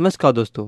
नमस्कार दोस्तों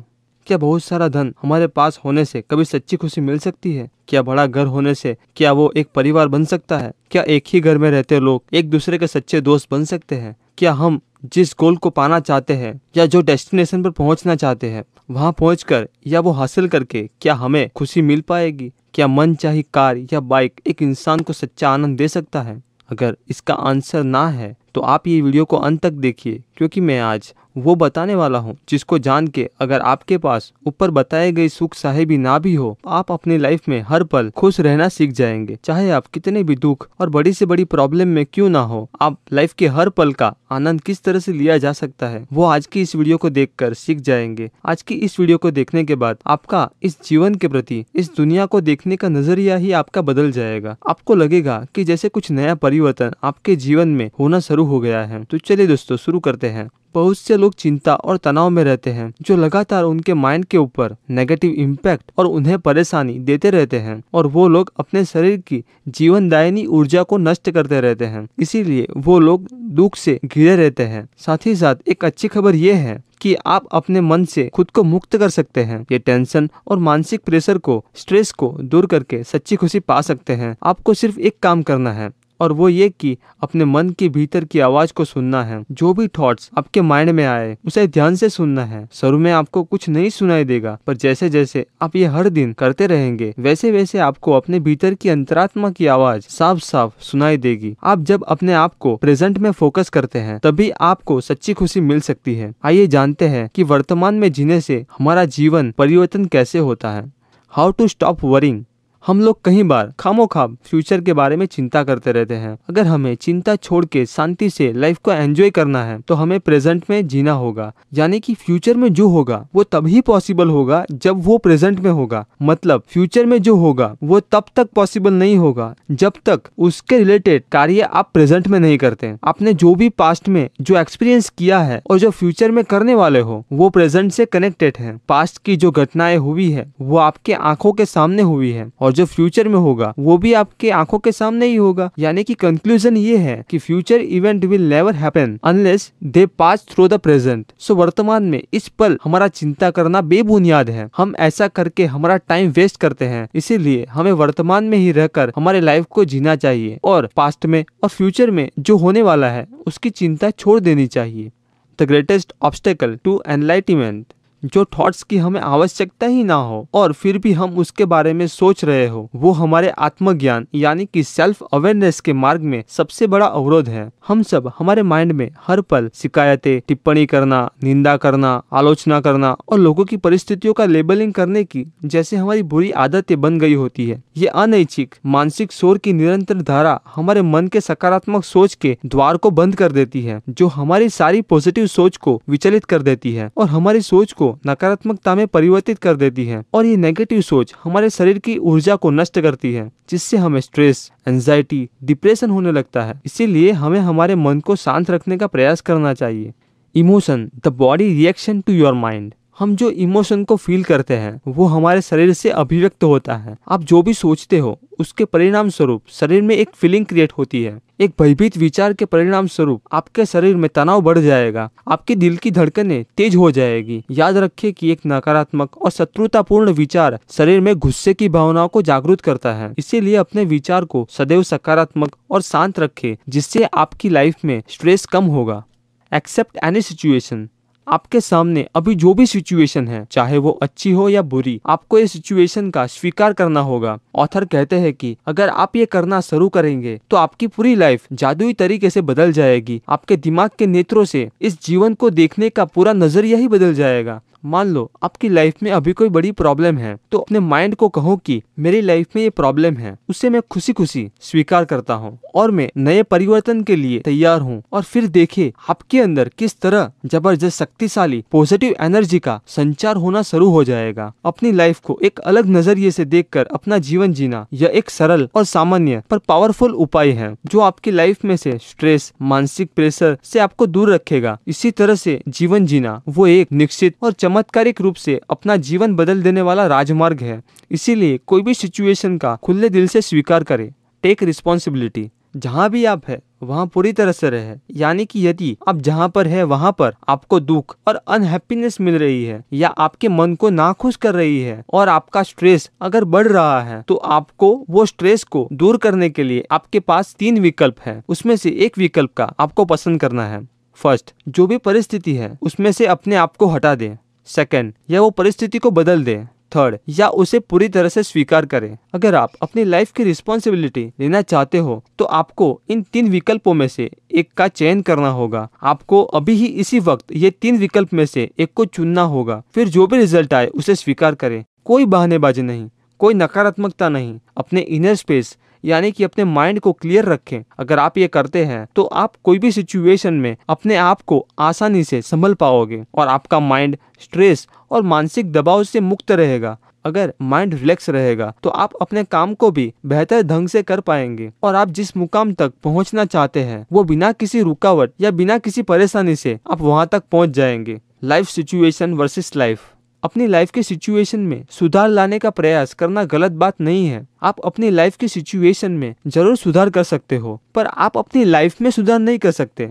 क्या बहुत सारा धन हमारे पास होने से कभी सच्ची खुशी मिल सकती है क्या बड़ा घर होने से क्या वो एक परिवार बन सकता है क्या एक ही घर में रहते लोग एक दूसरे के सच्चे दोस्त बन सकते हैं क्या हम जिस गोल को पाना चाहते हैं या जो डेस्टिनेशन पर पहुंचना चाहते हैं वहां पहुंचकर या वो हासिल करके क्या हमें खुशी मिल पाएगी क्या मन चाहे कार या बाइक एक इंसान को सच्चा आनंद दे सकता है अगर इसका आंसर ना है तो आप ये वीडियो को अंत तक देखिए क्योंकि मैं आज वो बताने वाला हूँ जिसको जान के अगर आपके पास ऊपर बताए गए सुख साहेबी ना भी हो आप अपनी लाइफ में हर पल खुश रहना सीख जाएंगे चाहे आप कितने भी दुख और बड़ी से बड़ी प्रॉब्लम में क्यों ना हो आप लाइफ के हर पल का आनंद किस तरह से लिया जा सकता है वो आज की इस वीडियो को कर सीख जाएंगे आज की इस वीडियो को देखने के बाद आपका इस जीवन के प्रति इस दुनिया को देखने का नजरिया ही आपका बदल जाएगा आपको लगेगा की जैसे कुछ नया परिवर्तन आपके जीवन में होना शुरू हो गया है तो चलिए दोस्तों शुरू करते हैं बहुत से लोग चिंता और तनाव में रहते हैं जो लगातार उनके माइंड के ऊपर नेगेटिव इम्पैक्ट और उन्हें परेशानी देते रहते हैं और वो लोग अपने शरीर की जीवनदायिनी ऊर्जा को नष्ट करते रहते हैं इसीलिए वो लोग दुख से घिरे रहते हैं साथ ही साथ एक अच्छी खबर ये है कि आप अपने मन से खुद को मुक्त कर सकते हैं ये टेंशन और मानसिक प्रेशर को स्ट्रेस को दूर करके सच्ची खुशी पा सकते हैं आपको सिर्फ एक काम करना है और वो ये कि अपने मन के भीतर की आवाज को सुनना है जो भी थॉट्स आपके माइंड में आए उसे ध्यान से सुनना है शुरू में आपको कुछ नहीं सुनाई देगा पर जैसे जैसे आप ये हर दिन करते रहेंगे वैसे वैसे आपको अपने भीतर की अंतरात्मा की आवाज साफ साफ सुनाई देगी आप जब अपने आप को प्रेजेंट में फोकस करते हैं तभी आपको सच्ची खुशी मिल सकती है आइए जानते हैं की वर्तमान में जीने से हमारा जीवन परिवर्तन कैसे होता है हाउ टू स्टॉप वरिंग हम लोग कई बार खामो खाम फ्यूचर के बारे में चिंता करते रहते हैं अगर हमें चिंता छोड़ के शांति से लाइफ को एंजॉय करना है तो हमें प्रेजेंट में जीना होगा यानी कि फ्यूचर में जो होगा वो तभी पॉसिबल होगा जब वो प्रेजेंट में होगा मतलब फ्यूचर में जो होगा वो तब तक पॉसिबल नहीं होगा जब तक उसके रिलेटेड कार्य आप प्रेजेंट में नहीं करते आपने जो भी पास्ट में जो एक्सपीरियंस किया है और जो फ्यूचर में करने वाले हो वो प्रेजेंट से कनेक्टेड है पास्ट की जो घटनाएं हुई है वो आपके आंखों के सामने हुई है और जो फ्यूचर में होगा वो भी आपके आंखों के सामने ही होगा यानी कि कंक्लूजन ये है कि future event will never happen unless they pass through the present so वर्तमान में इस पल हमारा चिंता करना बेबुनियाद है हम ऐसा करके हमारा टाइम वेस्ट करते हैं इसीलिए हमें वर्तमान में ही रहकर हमारे लाइफ को जीना चाहिए और पास्ट में और फ्यूचर में जो होने वाला है उसकी चिंता छोड़ देनी चाहिए the greatest obstacle to enlightenment जो थॉट्स की हमें आवश्यकता ही ना हो और फिर भी हम उसके बारे में सोच रहे हो वो हमारे आत्मज्ञान यानी कि सेल्फ अवेयरनेस के मार्ग में सबसे बड़ा अवरोध है हम सब हमारे माइंड में हर पल शिकायतें टिप्पणी करना निंदा करना आलोचना करना और लोगों की परिस्थितियों का लेबलिंग करने की जैसे हमारी बुरी आदतें बन गई होती है ये अनैच्छिक मानसिक शोर की निरंतर धारा हमारे मन के सकारात्मक सोच के द्वार को बंद कर देती है जो हमारी सारी पॉजिटिव सोच को विचलित कर देती है और हमारी सोच को को नकारात्मकता में परिवर्तित कर देती है और ये नेगेटिव सोच हमारे शरीर की ऊर्जा को नष्ट करती है जिससे हमें स्ट्रेस एंजाइटी डिप्रेशन होने लगता है इसीलिए हमें हमारे मन को शांत रखने का प्रयास करना चाहिए emotion the body reaction to your mind हम जो इमोशन को फील करते हैं वो हमारे शरीर से अभिव्यक्त होता है आप जो भी सोचते हो उसके परिणाम स्वरूप शरीर में एक फीलिंग क्रिएट होती है एक भयभीत विचार के परिणाम स्वरूप आपके शरीर में तनाव बढ़ जाएगा आपके दिल की धड़कने तेज हो जाएगी याद रखें कि एक नकारात्मक और शत्रुतापूर्ण विचार शरीर में गुस्से की भावनाओं को जागृत करता है इसीलिए अपने विचार को सदैव सकारात्मक और शांत रखें जिससे आपकी लाइफ में स्ट्रेस कम होगा एक्सेप्ट एनी सिचुएशन आपके सामने अभी जो भी सिचुएशन है चाहे वो अच्छी हो या बुरी आपको इस सिचुएशन का स्वीकार करना होगा ऑथर कहते हैं कि अगर आप ये करना शुरू करेंगे तो आपकी पूरी लाइफ जादुई तरीके से बदल जाएगी आपके दिमाग के नेत्रों से इस जीवन को देखने का पूरा नजरिया ही बदल जाएगा मान लो आपकी लाइफ में अभी कोई बड़ी प्रॉब्लम है तो अपने माइंड को कहो कि मेरी लाइफ में ये प्रॉब्लम है उसे मैं खुशी खुशी स्वीकार करता हूँ और मैं नए परिवर्तन के लिए तैयार हूँ और फिर देखे आपके अंदर किस तरह जबरदस्त शक्तिशाली पॉजिटिव एनर्जी का संचार होना शुरू हो जाएगा अपनी लाइफ को एक अलग नजरिए से देखकर अपना जीवन जीना यह एक सरल और सामान्य पर पावरफुल उपाय है जो आपकी लाइफ में से स्ट्रेस मानसिक प्रेशर से आपको दूर रखेगा इसी तरह से जीवन जीना वो एक निश्चित और चमक चमत्कारिक रूप से अपना जीवन बदल देने वाला राजमार्ग है इसीलिए कोई भी सिचुएशन का खुले दिल से स्वीकार करे टेक रिस्पॉन्सिबिलिटी जहाँ भी आप है वहाँ पूरी तरह से रहे यानी कि यदि आप जहाँ पर है वहाँ पर आपको दुख और अनहैप्पीनेस मिल रही है या आपके मन को नाखुश कर रही है और आपका स्ट्रेस अगर बढ़ रहा है तो आपको वो स्ट्रेस को दूर करने के लिए आपके पास तीन विकल्प है उसमें से एक विकल्प का आपको पसंद करना है फर्स्ट जो भी परिस्थिति है उसमें से अपने आप को हटा दें सेकेंड या वो परिस्थिति को बदल दे थर्ड या उसे पूरी तरह से स्वीकार करें अगर आप अपनी लाइफ की रिस्पॉन्सिबिलिटी लेना चाहते हो तो आपको इन तीन विकल्पों में से एक का चयन करना होगा आपको अभी ही इसी वक्त ये तीन विकल्प में से एक को चुनना होगा फिर जो भी रिजल्ट आए उसे स्वीकार करें कोई बहानेबाजी नहीं कोई नकारात्मकता नहीं अपने इनर स्पेस यानी कि अपने माइंड को क्लियर रखें अगर आप ये करते हैं तो आप कोई भी सिचुएशन में अपने आप को आसानी से संभल पाओगे और आपका माइंड स्ट्रेस और मानसिक दबाव से मुक्त रहेगा अगर माइंड रिलैक्स रहेगा तो आप अपने काम को भी बेहतर ढंग से कर पाएंगे और आप जिस मुकाम तक पहुंचना चाहते हैं वो बिना किसी रुकावट या बिना किसी परेशानी से आप वहां तक पहुंच जाएंगे लाइफ सिचुएशन वर्सेस लाइफ अपनी लाइफ के सिचुएशन में सुधार लाने का प्रयास करना गलत बात नहीं है आप अपनी लाइफ के सिचुएशन में जरूर सुधार कर सकते हो पर आप अपनी लाइफ में सुधार नहीं कर सकते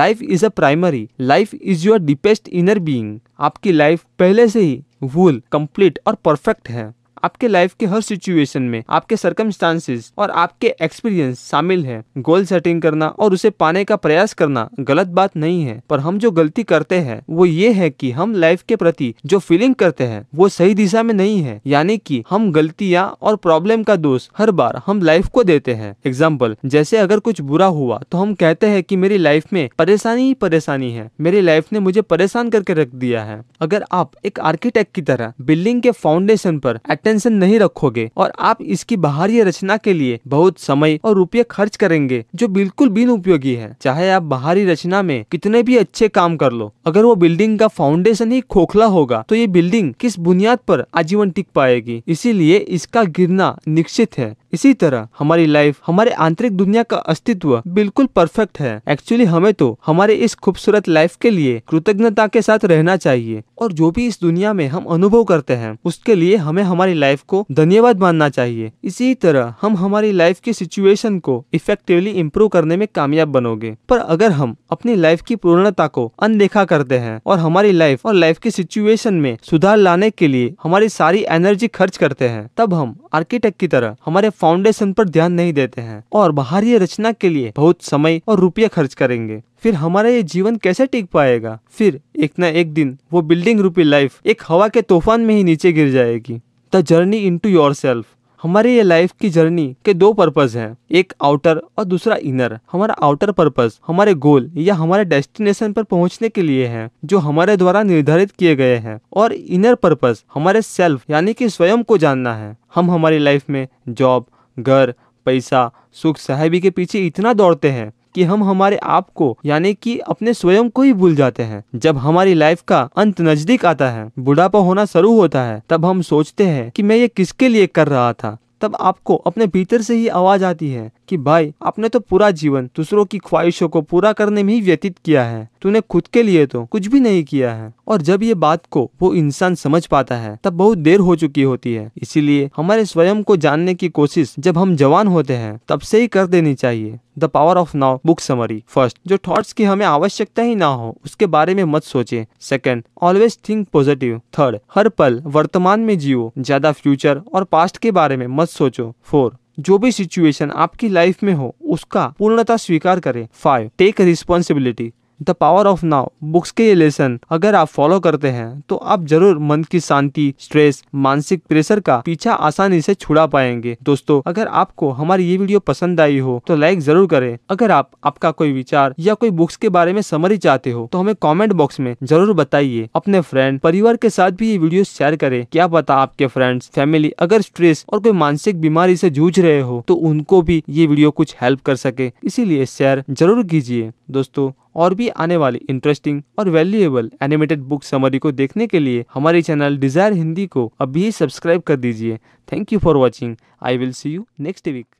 life is a primary life is your deepest inner being आपकी लाइफ पहले से ही वुल कंप्लीट और परफेक्ट है आपके लाइफ के हर सिचुएशन में आपके सर्कमस्टांसेस और आपके एक्सपीरियंस शामिल है गोल सेटिंग करना और उसे पाने का प्रयास करना गलत बात नहीं है पर हम जो गलती करते हैं वो ये है कि हम लाइफ के प्रति जो फीलिंग करते हैं वो सही दिशा में नहीं है यानी कि हम गलतियाँ और प्रॉब्लम का दोष हर बार हम लाइफ को देते हैं एग्जाम्पल जैसे अगर कुछ बुरा हुआ तो हम कहते हैं कि मेरी लाइफ में परेशानी ही परेशानी है मेरी लाइफ ने मुझे परेशान करके रख दिया है अगर आप एक आर्किटेक्ट की तरह बिल्डिंग के फाउंडेशन पर टेंशन नहीं रखोगे और आप इसकी बाहरी रचना के लिए बहुत समय और रुपये खर्च करेंगे जो बिल्कुल बिन उपयोगी है चाहे आप बाहरी रचना में कितने भी अच्छे काम कर लो अगर वो बिल्डिंग का फाउंडेशन ही खोखला होगा तो ये बिल्डिंग किस बुनियाद पर आजीवन टिक पाएगी इसीलिए इसका गिरना निश्चित है इसी तरह हमारी लाइफ हमारे आंतरिक दुनिया का अस्तित्व बिल्कुल परफेक्ट है एक्चुअली हमें तो हमारे इस खूबसूरत लाइफ के लिए कृतज्ञता के साथ रहना चाहिए और जो भी इस दुनिया में हम अनुभव करते हैं उसके लिए हमें हमारी लाइफ को धन्यवाद मानना चाहिए इसी तरह हम हमारी लाइफ की सिचुएशन को इफेक्टिवली इम्प्रूव करने में कामयाब बनोगे पर अगर हम अपनी लाइफ की पूर्णता को अनदेखा करते हैं और हमारी लाइफ और लाइफ की सिचुएशन में सुधार लाने के लिए हमारी सारी एनर्जी खर्च करते हैं तब हम आर्किटेक्ट की तरह हमारे फाउंडेशन पर ध्यान नहीं देते हैं और बाहरी रचना के लिए बहुत समय और रुपये खर्च करेंगे फिर हमारा ये जीवन कैसे टिक पाएगा फिर एक ना एक दिन वो बिल्डिंग रूपी लाइफ एक हवा के तूफान में ही नीचे गिर जाएगी the journey into yourself हमारे ये लाइफ की जर्नी के दो पर्पज हैं एक आउटर और दूसरा इनर हमारा आउटर पर्पज हमारे गोल या हमारे डेस्टिनेशन पर पहुंचने के लिए है जो हमारे द्वारा निर्धारित किए गए हैं और इनर पर्पज हमारे सेल्फ यानी कि स्वयं को जानना है हम हमारी लाइफ में जॉब घर पैसा सुख साहेबी के पीछे इतना दौड़ते हैं कि हम हमारे आप को यानी कि अपने स्वयं को ही भूल जाते हैं जब हमारी लाइफ का अंत नजदीक आता है बुढ़ापा होना शुरू होता है तब हम सोचते हैं कि मैं ये किसके लिए कर रहा था तब आपको अपने भीतर से ही आवाज आती है कि भाई आपने तो पूरा जीवन दूसरों की ख्वाहिशों को पूरा करने में ही व्यतीत किया है तूने खुद के लिए तो कुछ भी नहीं किया है और जब ये बात को वो इंसान समझ पाता है तब बहुत देर हो चुकी होती है इसीलिए हमारे स्वयं को जानने की कोशिश जब हम जवान होते हैं तब से ही कर देनी चाहिए the power of now book summary first जो थॉट्स की हमें आवश्यकता ही ना हो उसके बारे में मत सोचे second always think positive third हर पल वर्तमान में जियो ज्यादा फ्यूचर और पास्ट के बारे में मत सोचो फोर जो भी सिचुएशन आपकी लाइफ में हो उसका पूर्णता स्वीकार करें five take responsibility the power of now books के ये लेसन अगर आप फॉलो करते हैं तो आप जरूर मन की शांति स्ट्रेस मानसिक प्रेशर का पीछा आसानी से छुड़ा पाएंगे दोस्तों अगर आपको हमारी ये वीडियो पसंद आई हो तो लाइक जरूर करें अगर आप आपका कोई विचार या कोई बुक्स के बारे में समरी चाहते हो तो हमें कॉमेंट बॉक्स में जरूर बताइए अपने फ्रेंड परिवार के साथ भी ये वीडियो शेयर करें क्या पता आपके फ्रेंड्स फैमिली अगर स्ट्रेस और कोई मानसिक बीमारी ऐसी जूझ रहे हो तो उनको भी ये वीडियो कुछ हेल्प कर सके इसीलिए शेयर जरूर कीजिए दोस्तों और भी आने वाली इंटरेस्टिंग और वैल्यूएबल एनिमेटेड बुक समरी को देखने के लिए हमारे चैनल डिजायर हिंदी को अभी सब्सक्राइब कर दीजिए thank you for watching I will see you next week